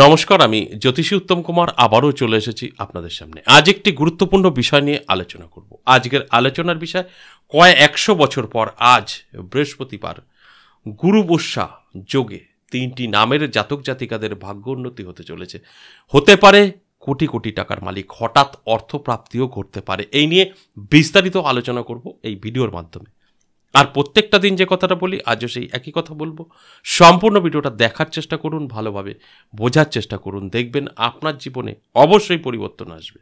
নমস্কার আমি জ্যোতিষী উত্তম কুমার আবারও চলে এসেছি আপনাদের সামনে আজ একটি গুরুত্বপূর্ণ বিষয় নিয়ে আলোচনা করব আজকের আলোচনার বিষয় কয়েক একশো বছর পর আজ বৃহস্পতিবার গুরু বর্ষা যোগে তিনটি নামের জাতক জাতিকাদের ভাগ্য উন্নতি হতে চলেছে হতে পারে কোটি কোটি টাকার মালিক হঠাৎ অর্থপ্রাপ্তিও ঘটতে পারে এই নিয়ে বিস্তারিত আলোচনা করব এই ভিডিওর মাধ্যমে আর প্রত্যেকটা দিন যে কথাটা বলি আজও সেই একই কথা বলবো সম্পূর্ণ ভিডিওটা দেখার চেষ্টা করুন ভালোভাবে বোঝার চেষ্টা করুন দেখবেন আপনার জীবনে অবশ্যই পরিবর্তন আসবে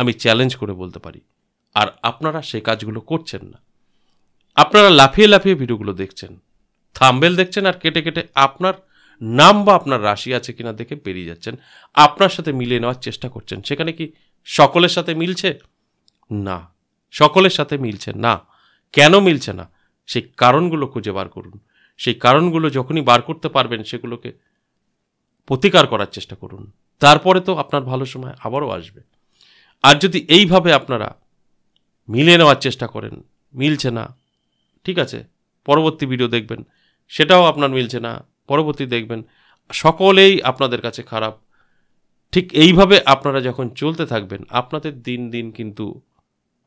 আমি চ্যালেঞ্জ করে বলতে পারি আর আপনারা সে কাজগুলো করছেন না আপনারা লাফিয়ে লাফিয়ে ভিডিওগুলো দেখছেন থাম্বেল দেখছেন আর কেটে কেটে আপনার নাম বা আপনার রাশি আছে কিনা দেখে পেরিয়ে যাচ্ছেন আপনার সাথে মিলিয়ে নেওয়ার চেষ্টা করছেন সেখানে কি সকলের সাথে মিলছে না সকলের সাথে মিলছে না কেন মিলছে না সেই কারণগুলো খুঁজে বার করুন সেই কারণগুলো যখনই বার করতে পারবেন সেগুলোকে প্রতিকার করার চেষ্টা করুন তারপরে তো আপনার ভালো সময় আবারও আসবে আর যদি এইভাবে আপনারা মিলে নেওয়ার চেষ্টা করেন মিলছে না ঠিক আছে পরবর্তী ভিডিও দেখবেন সেটাও আপনার মিলছে না পরবর্তী দেখবেন সকলেই আপনাদের কাছে খারাপ ঠিক এইভাবে আপনারা যখন চলতে থাকবেন আপনাদের দিন দিন কিন্তু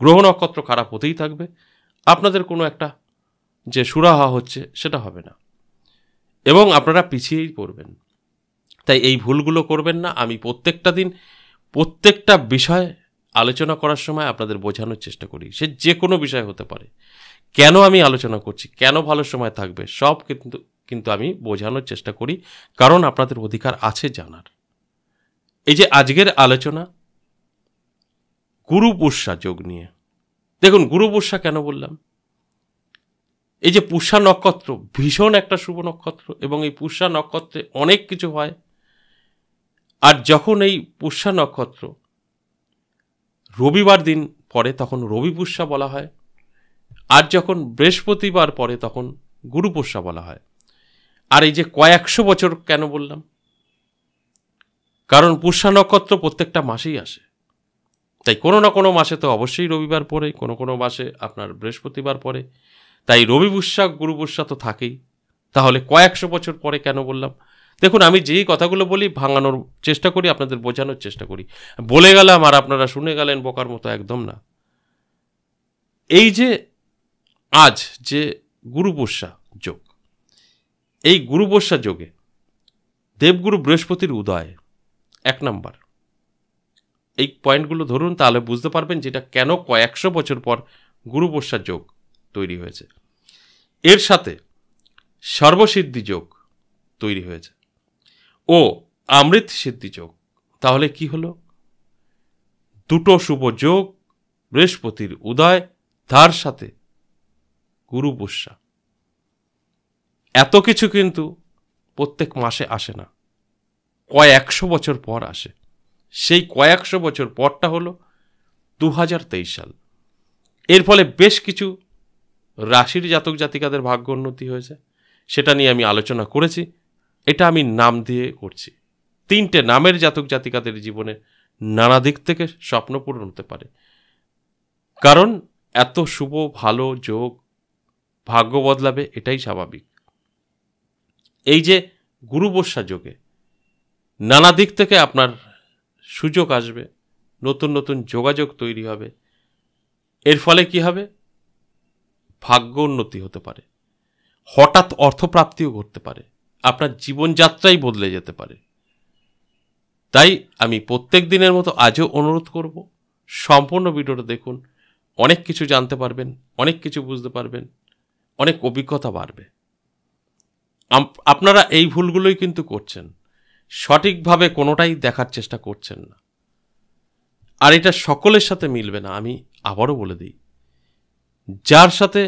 গ্রহ নক্ষত্র খারাপ হতেই থাকবে আপনাদের কোনো একটা যে সুরাহা হচ্ছে সেটা হবে না এবং আপনারা পিছিয়েই পড়বেন তাই এই ভুলগুলো করবেন না আমি প্রত্যেকটা দিন প্রত্যেকটা বিষয় আলোচনা করার সময় আপনাদের বোঝানোর চেষ্টা করি সে যে কোনো বিষয় হতে পারে কেন আমি আলোচনা করছি কেন ভালো সময় থাকবে সব কিন্তু কিন্তু আমি বোঝানোর চেষ্টা করি কারণ আপনাদের অধিকার আছে জানার এই যে আজকের আলোচনা গুরু পোষা যোগ নিয়ে দেখুন গুরু পোষা কেন বললাম এই যে পুষ্যা নক্ষত্র ভীষণ একটা শুভ নক্ষত্র এবং এই পুষ্যা নক্ষত্রে অনেক কিছু হয় আর যখন এই পুষ্যা নক্ষত্র রবিবার দিন পরে তখন রবি পুষ্যা বলা হয় আর যখন বৃহস্পতিবার পরে তখন গুরু পুষ্যা বলা হয় আর এই যে কয়েকশো বছর কেন বললাম কারণ পুষ্যা নক্ষত্র প্রত্যেকটা মাসেই আসে তাই কোনো না কোনো মাসে তো অবশ্যই রবিবার পরে কোনো কোনো মাসে আপনার বৃহস্পতিবার পরে তাই রবি বুসা গুরু বুসা তো থাকেই তাহলে কয়েকশো বছর পরে কেন বললাম দেখুন আমি যেই কথাগুলো বলি ভাঙানোর চেষ্টা করি আপনাদের বোঝানোর চেষ্টা করি বলে গেলাম আর আপনারা শুনে গেলেন বোকার মতো একদম না এই যে আজ যে গুরু বর্ষা যোগ এই গুরু বর্ষা যোগে দেবগুরু বৃহস্পতির উদয় এক নাম্বার এই পয়েন্টগুলো ধরুন তাহলে বুঝতে পারবেন যেটা কেন কয়েকশো বছর পর গুরু বর্ষা যোগ তৈরি হয়েছে এর সাথে সর্বসিদ্ধি যোগ তৈরি হয়েছে ও আমৃত সিদ্ধি যোগ তাহলে কি হলো দুটো শুভ যোগ বৃহস্পতির উদয় তার সাথে গুরু বস্যা এত কিছু কিন্তু প্রত্যেক মাসে আসে না কয়েকশো বছর পর আসে সেই কয়েকশো বছর পরটা হলো দু সাল এর ফলে বেশ কিছু রাশির জাতক জাতিকাদের ভাগ্য উন্নতি হয়েছে সেটা নিয়ে আমি আলোচনা করেছি এটা আমি নাম দিয়ে করছি তিনটে নামের জাতক জাতিকাদের জীবনে নানা দিক থেকে স্বপ্ন পূরণ হতে পারে কারণ এত শুভ ভালো যোগ ভাগ্য বদলাবে এটাই স্বাভাবিক এই যে গুরু যোগে নানা দিক থেকে আপনার সুযোগ আসবে নতুন নতুন যোগাযোগ তৈরি হবে এর ফলে কি হবে ভাগ্য উন্নতি হতে পারে হঠাৎ অর্থপ্রাপ্তিও ঘটতে পারে আপনার জীবনযাত্রাই বদলে যেতে পারে তাই আমি প্রত্যেক দিনের মতো আজও অনুরোধ করব সম্পূর্ণ ভিডিওটা দেখুন অনেক কিছু জানতে পারবেন অনেক কিছু বুঝতে পারবেন অনেক অভিজ্ঞতা বাড়বে আপনারা এই ভুলগুলোই কিন্তু করছেন সঠিকভাবে কোনোটাই দেখার চেষ্টা করছেন না আর এটা সকলের সাথে মিলবে না আমি আবারও বলে দিই যার সাথে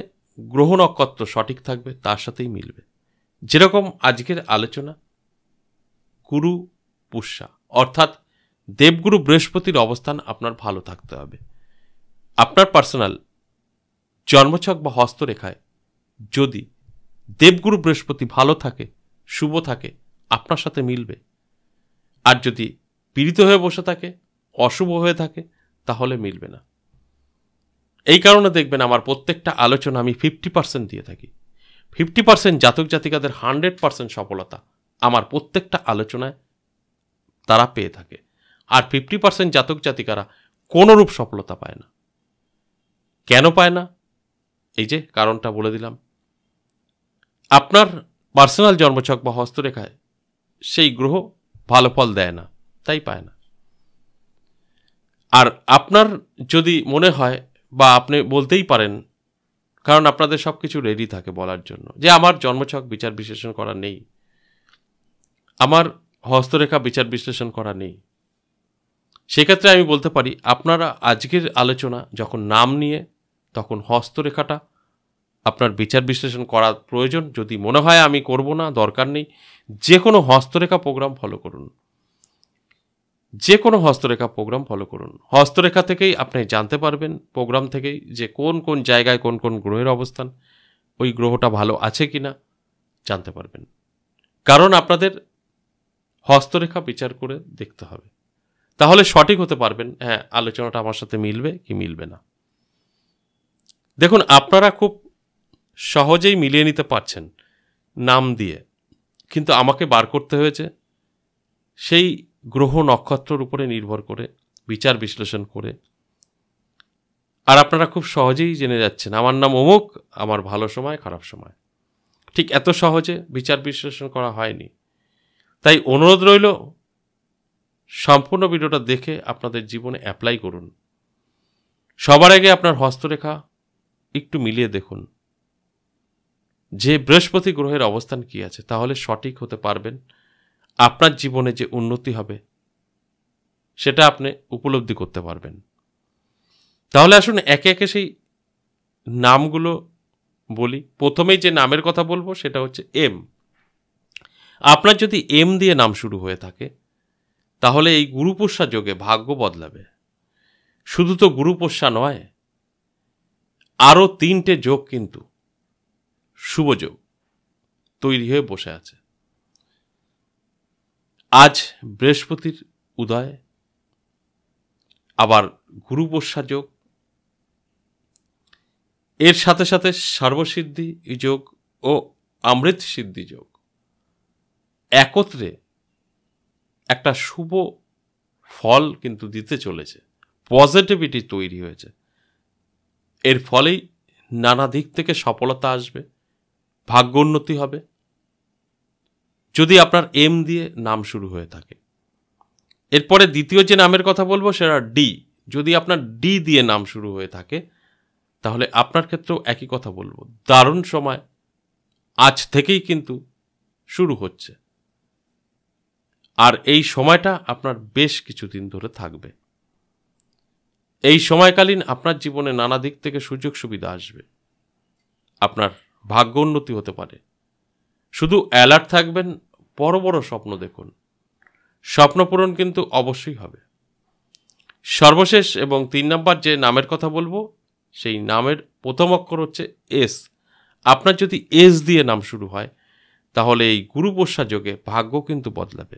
গ্রহ নক্ষত্র সঠিক থাকবে তার সাথেই মিলবে যেরকম আজকের আলোচনা গুরু পুষ্যা অর্থাৎ দেবগুরু বৃহস্পতির অবস্থান আপনার ভালো থাকতে হবে আপনার পার্সোনাল জন্মছক বা হস্তরেখায় যদি দেবগুরু বৃহস্পতি ভালো থাকে শুভ থাকে আপনার সাথে মিলবে আর যদি পীড়িত হয়ে বসে থাকে অশুভ হয়ে থাকে তাহলে মিলবে না এই কারণে দেখবেন আমার প্রত্যেকটা আলোচনা আমি ফিফটি পার্সেন্ট দিয়ে থাকি ফিফটি পার্সেন্ট জাতক জাতিকাদের হান্ড্রেড পার্সেন্ট সফলতা আমার প্রত্যেকটা আলোচনায় তারা পেয়ে থাকে আর ফিফটি পার্সেন্ট জাতক জাতিকারা কোনোরূপ সফলতা পায় না কেন পায় না এই যে কারণটা বলে দিলাম আপনার পার্সোনাল জন্মছক বা হস্তরেখায় সেই গ্রহ ভালো ফল দেয় না তাই পায় না আর আপনার যদি মনে হয় বা আপনি বলতেই পারেন কারণ আপনাদের সব কিছু রেডি থাকে বলার জন্য যে আমার জন্মছক বিচার বিশ্লেষণ করা নেই আমার হস্তরেখা বিচার বিশ্লেষণ করা নেই সেক্ষেত্রে আমি বলতে পারি আপনারা আজকের আলোচনা যখন নাম নিয়ে তখন হস্তরেখাটা আপনার বিচার বিশ্লেষণ করা প্রয়োজন যদি মনে হয় আমি করব না দরকার নেই যে কোনো হস্তরেখা প্রোগ্রাম ফলো করুন যে কোনো হস্তরেখা প্রোগ্রাম ফলো করুন হস্তরেখা থেকেই আপনি জানতে পারবেন প্রোগ্রাম থেকেই যে কোন কোন জায়গায় কোন কোন গ্রহের অবস্থান ওই গ্রহটা ভালো আছে কি না জানতে পারবেন কারণ আপনাদের হস্তরেখা বিচার করে দেখতে হবে তাহলে সঠিক হতে পারবেন হ্যাঁ আলোচনাটা আমার সাথে মিলবে কি মিলবে না দেখুন আপনারা খুব সহজেই মিলিয়ে নিতে পারছেন নাম দিয়ে কিন্তু আমাকে বার করতে হয়েছে সেই গ্রহ নক্ষত্রর উপরে নির্ভর করে বিচার বিশ্লেষণ করে আর আপনারা খুব সহজেই জেনে যাচ্ছেন আমার নাম অমুক আমার ভালো সময় খারাপ সময় ঠিক এত সহজে বিচার বিশ্লেষণ করা হয়নি তাই অনুরোধ রইল সম্পূর্ণ ভিডিওটা দেখে আপনাদের জীবনে অ্যাপ্লাই করুন সবার আগে আপনার হস্তরেখা একটু মিলিয়ে দেখুন যে বৃহস্পতি গ্রহের অবস্থান কি আছে তাহলে সঠিক হতে পারবেন আপনার জীবনে যে উন্নতি হবে সেটা আপনি উপলব্ধি করতে পারবেন তাহলে আসুন একে একে সেই নামগুলো বলি প্রথমেই যে নামের কথা বলবো সেটা হচ্ছে এম আপনার যদি এম দিয়ে নাম শুরু হয়ে থাকে তাহলে এই গুরুপোষা যোগে ভাগ্য বদলাবে শুধু তো গুরুপোষা নয় আরও তিনটে যোগ কিন্তু শুভযোগ তৈরি হয়ে বসে আছে আজ বৃহস্পতির উদয় আবার গুরু যোগ এর সাথে সাথে সর্বসিদ্ধি যোগ ও অমৃত সিদ্ধি যোগ একত্রে একটা শুভ ফল কিন্তু দিতে চলেছে পজিটিভিটি তৈরি হয়েছে এর ফলেই নানা দিক থেকে সফলতা আসবে ভাগ্য উন্নতি হবে যদি আপনার এম দিয়ে নাম শুরু হয়ে থাকে এরপরে দ্বিতীয় যে নামের কথা বলবো সেটা ডি যদি আপনার ডি দিয়ে নাম শুরু হয়ে থাকে তাহলে আপনার ক্ষেত্রেও একই কথা বলবো দারুণ সময় আজ থেকেই কিন্তু শুরু হচ্ছে আর এই সময়টা আপনার বেশ কিছুদিন ধরে থাকবে এই সময়কালীন আপনার জীবনে নানা দিক থেকে সুযোগ সুবিধা আসবে আপনার ভাগ্য উন্নতি হতে পারে শুধু অ্যালার্ট থাকবেন বড় বড় স্বপ্ন দেখুন স্বপ্নপূরণ কিন্তু অবশ্যই হবে সর্বশেষ এবং তিন নম্বর যে নামের কথা বলবো সেই নামের প্রথম অক্ষর হচ্ছে এস আপনার যদি এস দিয়ে নাম শুরু হয় তাহলে এই গুরুপোষা যোগে ভাগ্য কিন্তু বদলাবে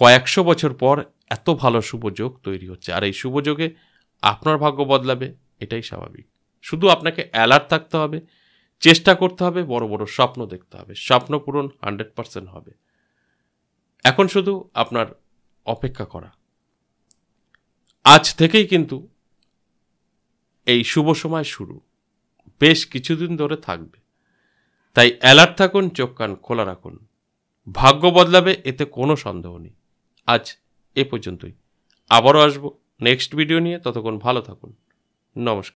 কয়েকশো বছর পর এত ভালো শুভযোগ তৈরি হচ্ছে আর এই শুভযোগে আপনার ভাগ্য বদলাবে এটাই স্বাভাবিক শুধু আপনাকে অ্যালার্ট থাকতে হবে চেষ্টা করতে হবে বড় বড় স্বপ্ন দেখতে হবে স্বপ্ন পূরণ হান্ড্রেড পারসেন্ট হবে এখন শুধু আপনার অপেক্ষা করা আজ থেকেই কিন্তু এই শুভ সময় শুরু বেশ কিছুদিন ধরে থাকবে তাই অ্যালার্ট থাকুন চোখ কান খোলা রাখুন ভাগ্য বদলাবে এতে কোনো সন্দেহ নেই আজ এ পর্যন্তই আবারও আসব নেক্সট ভিডিও নিয়ে ততক্ষণ ভালো থাকুন নমস্কার